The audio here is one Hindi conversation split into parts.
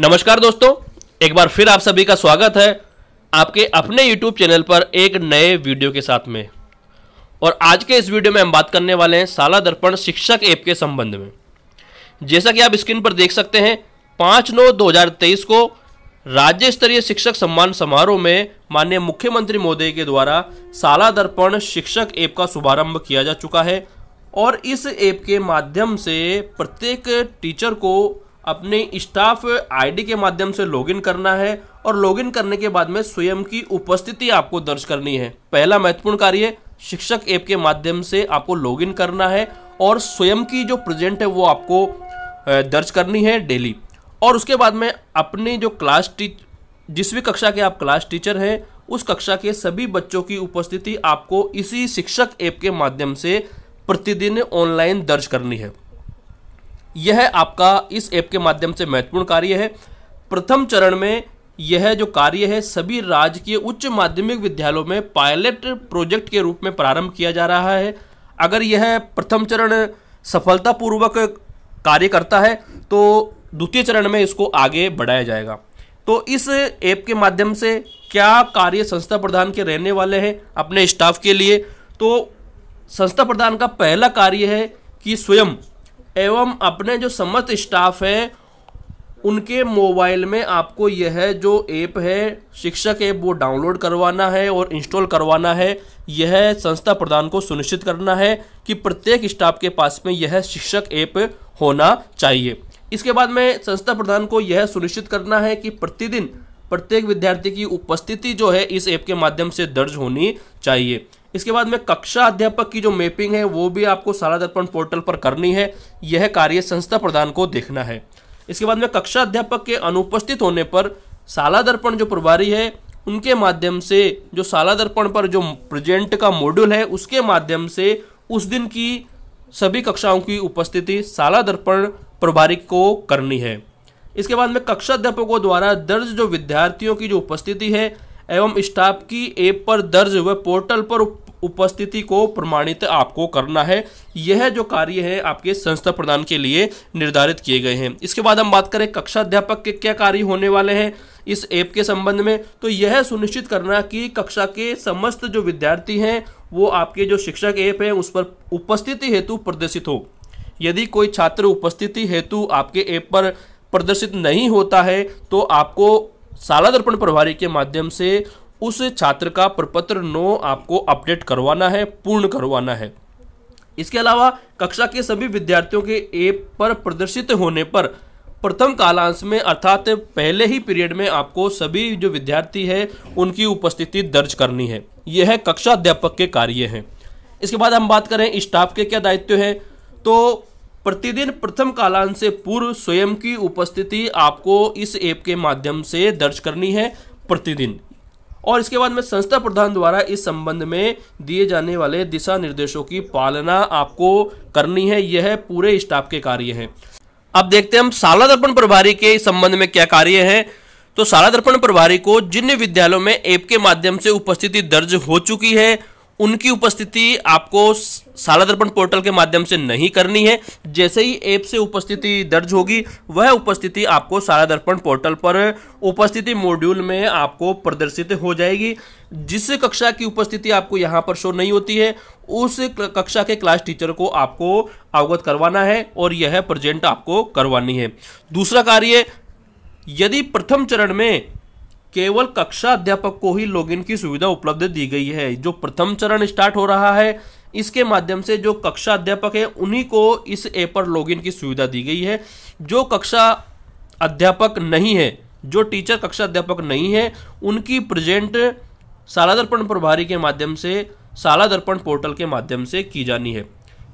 नमस्कार दोस्तों एक बार फिर आप सभी का स्वागत है आपके अपने YouTube चैनल पर एक नए वीडियो के साथ में और आज के इस वीडियो में हम बात करने वाले हैं शाला दर्पण शिक्षक ऐप के संबंध में जैसा कि आप स्क्रीन पर देख सकते हैं पाँच नौ तेईस को राज्य स्तरीय शिक्षक सम्मान समारोह में माननीय मुख्यमंत्री मोदी के द्वारा शाला दर्पण शिक्षक ऐप का शुभारंभ किया जा चुका है और इस ऐप के माध्यम से प्रत्येक टीचर को अपने स्टाफ आईडी के माध्यम से लॉगिन करना है और लॉगिन करने के बाद में स्वयं की उपस्थिति आपको दर्ज करनी है पहला महत्वपूर्ण कार्य शिक्षक ऐप के माध्यम से आपको लॉगिन करना है और स्वयं की जो प्रेजेंट है वो आपको दर्ज करनी है डेली और उसके बाद में अपने जो क्लास टीच जिस भी कक्षा के आप क्लास टीचर हैं उस कक्षा के सभी बच्चों की उपस्थिति आपको इसी शिक्षक ऐप के माध्यम से प्रतिदिन ऑनलाइन दर्ज करनी है यह आपका इस ऐप के माध्यम से महत्वपूर्ण कार्य है प्रथम चरण में यह जो कार्य है सभी राजकीय उच्च माध्यमिक विद्यालयों में पायलट प्रोजेक्ट के रूप में प्रारंभ किया जा रहा है अगर यह प्रथम चरण सफलतापूर्वक कार्य करता है तो द्वितीय चरण में इसको आगे बढ़ाया जाएगा तो इस ऐप के माध्यम से क्या कार्य संस्था प्रधान के रहने वाले हैं अपने स्टाफ के लिए तो संस्था प्रधान का पहला कार्य है कि स्वयं एवं अपने जो समस्त स्टाफ है उनके मोबाइल में आपको यह जो ऐप है शिक्षक ऐप वो डाउनलोड करवाना है और इंस्टॉल करवाना है यह संस्था प्रधान को सुनिश्चित करना है कि प्रत्येक स्टाफ के पास में यह शिक्षक ऐप होना चाहिए इसके बाद में संस्था प्रधान को यह सुनिश्चित करना है कि प्रतिदिन प्रत्येक विद्यार्थी की उपस्थिति जो है इस ऐप के माध्यम से दर्ज होनी चाहिए इसके बाद में कक्षा अध्यापक की जो मैपिंग है वो भी आपको सारा दर्पण पोर्टल पर करनी है यह कार्य संस्था प्रधान को देखना है इसके बाद में कक्षा अध्यापक के अनुपस्थित होने पर साला दर्पण जो प्रभारी है उनके माध्यम से जो साला दर्पण पर जो प्रेजेंट का मॉड्यूल है उसके माध्यम से उस दिन की सभी कक्षाओं की उपस्थिति साला दर्पण प्रभारी को करनी है इसके बाद में कक्षा अध्यापकों द्वारा दर्ज जो विद्यार्थियों की जो उपस्थिति है एवं स्टाफ की ऐप पर दर्ज व पोर्टल पर उपस्थिति को प्रमाणित आपको करना है यह जो कार्य है आपके संस्था प्रदान के लिए निर्धारित किए गए हैं इसके बाद हम बात करें कक्षा अध्यापक के क्या कार्य होने वाले हैं इस ऐप के संबंध में तो यह सुनिश्चित करना कि कक्षा के समस्त जो विद्यार्थी हैं वो आपके जो शिक्षक ऐप है उस पर उपस्थिति हेतु प्रदर्शित हो यदि कोई छात्र उपस्थिति हेतु आपके ऐप पर प्रदर्शित नहीं होता है तो आपको शाला दर्पण प्रभारी के माध्यम से उस छात्र का प्रपत्र नो आपको अपडेट करवाना है पूर्ण करवाना है इसके अलावा कक्षा के सभी विद्यार्थियों के ऐप पर प्रदर्शित होने पर प्रथम कालांश में अर्थात पहले ही पीरियड में आपको सभी जो विद्यार्थी है उनकी उपस्थिति दर्ज करनी है यह कक्षा अध्यापक के कार्य हैं इसके बाद हम बात करें स्टाफ के क्या दायित्व है तो प्रतिदिन प्रथम कालांश से पूर्व स्वयं की उपस्थिति आपको इस ऐप के माध्यम से दर्ज करनी है प्रतिदिन और इसके बाद में संस्था प्रधान द्वारा इस संबंध में दिए जाने वाले दिशा निर्देशों की पालना आपको करनी है यह पूरे स्टाफ के कार्य है अब देखते हैं हम शाला दर्पण प्रभारी के संबंध में क्या कार्य है तो शाला दर्पण प्रभारी को जिन विद्यालयों में ऐप के माध्यम से उपस्थिति दर्ज हो चुकी है उनकी उपस्थिति आपको साला दर्पण पोर्टल के माध्यम से नहीं करनी है जैसे ही ऐप से उपस्थिति दर्ज होगी वह उपस्थिति आपको साला दर्पण पोर्टल पर उपस्थिति मॉड्यूल में आपको प्रदर्शित हो जाएगी जिस कक्षा की उपस्थिति आपको यहाँ पर शो नहीं होती है उस कक्षा के क्लास टीचर को आपको अवगत करवाना है और यह प्रेजेंट आपको करवानी है दूसरा कार्य यदि प्रथम चरण में केवल कक्षा अध्यापक को ही लॉगिन की सुविधा उपलब्ध दी गई है जो प्रथम चरण स्टार्ट हो रहा है इसके माध्यम से जो कक्षा अध्यापक है उन्हीं को इस ऐप पर लॉगिन की सुविधा दी गई है जो कक्षा अध्यापक नहीं है जो टीचर कक्षा अध्यापक नहीं है उनकी प्रेजेंट शाला दर्पण प्रभारी के माध्यम से शाला दर्पण पोर्टल के माध्यम से की जानी है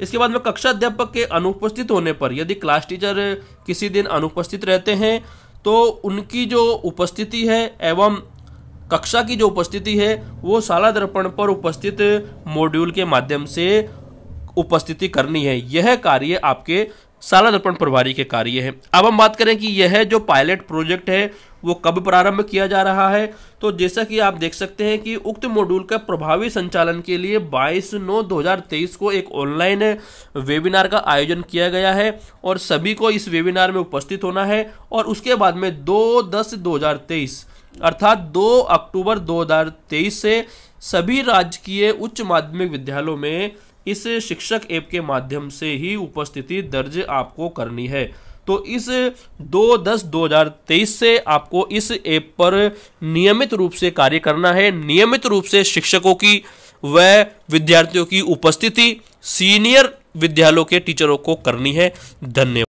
इसके बाद में कक्षा अध्यापक के अनुपस्थित होने पर यदि क्लास टीचर किसी दिन अनुपस्थित रहते हैं तो उनकी जो उपस्थिति है एवं कक्षा की जो उपस्थिति है वो शाला दर्पण पर उपस्थित मॉड्यूल के माध्यम से उपस्थिति करनी है यह कार्य आपके साला दर्पण प्रभारी के कार्य है अब हम बात करें कि यह जो पायलट प्रोजेक्ट है वो कब प्रारंभ किया जा रहा है तो जैसा कि आप देख सकते हैं कि उक्त मॉड्यूल का प्रभावी संचालन के लिए 22 नौ 2023 को एक ऑनलाइन वेबिनार का आयोजन किया गया है और सभी को इस वेबिनार में उपस्थित होना है और उसके बाद में 2 दस 2023 अर्थात 2 अक्टूबर 2023 से सभी राजकीय उच्च माध्यमिक विद्यालयों में इस शिक्षक ऐप के माध्यम से ही उपस्थिति दर्ज आपको करनी है तो इस दो दस दो हजार तेईस से आपको इस ऐप पर नियमित रूप से कार्य करना है नियमित रूप से शिक्षकों की व विद्यार्थियों की उपस्थिति सीनियर विद्यालयों के टीचरों को करनी है धन्यवाद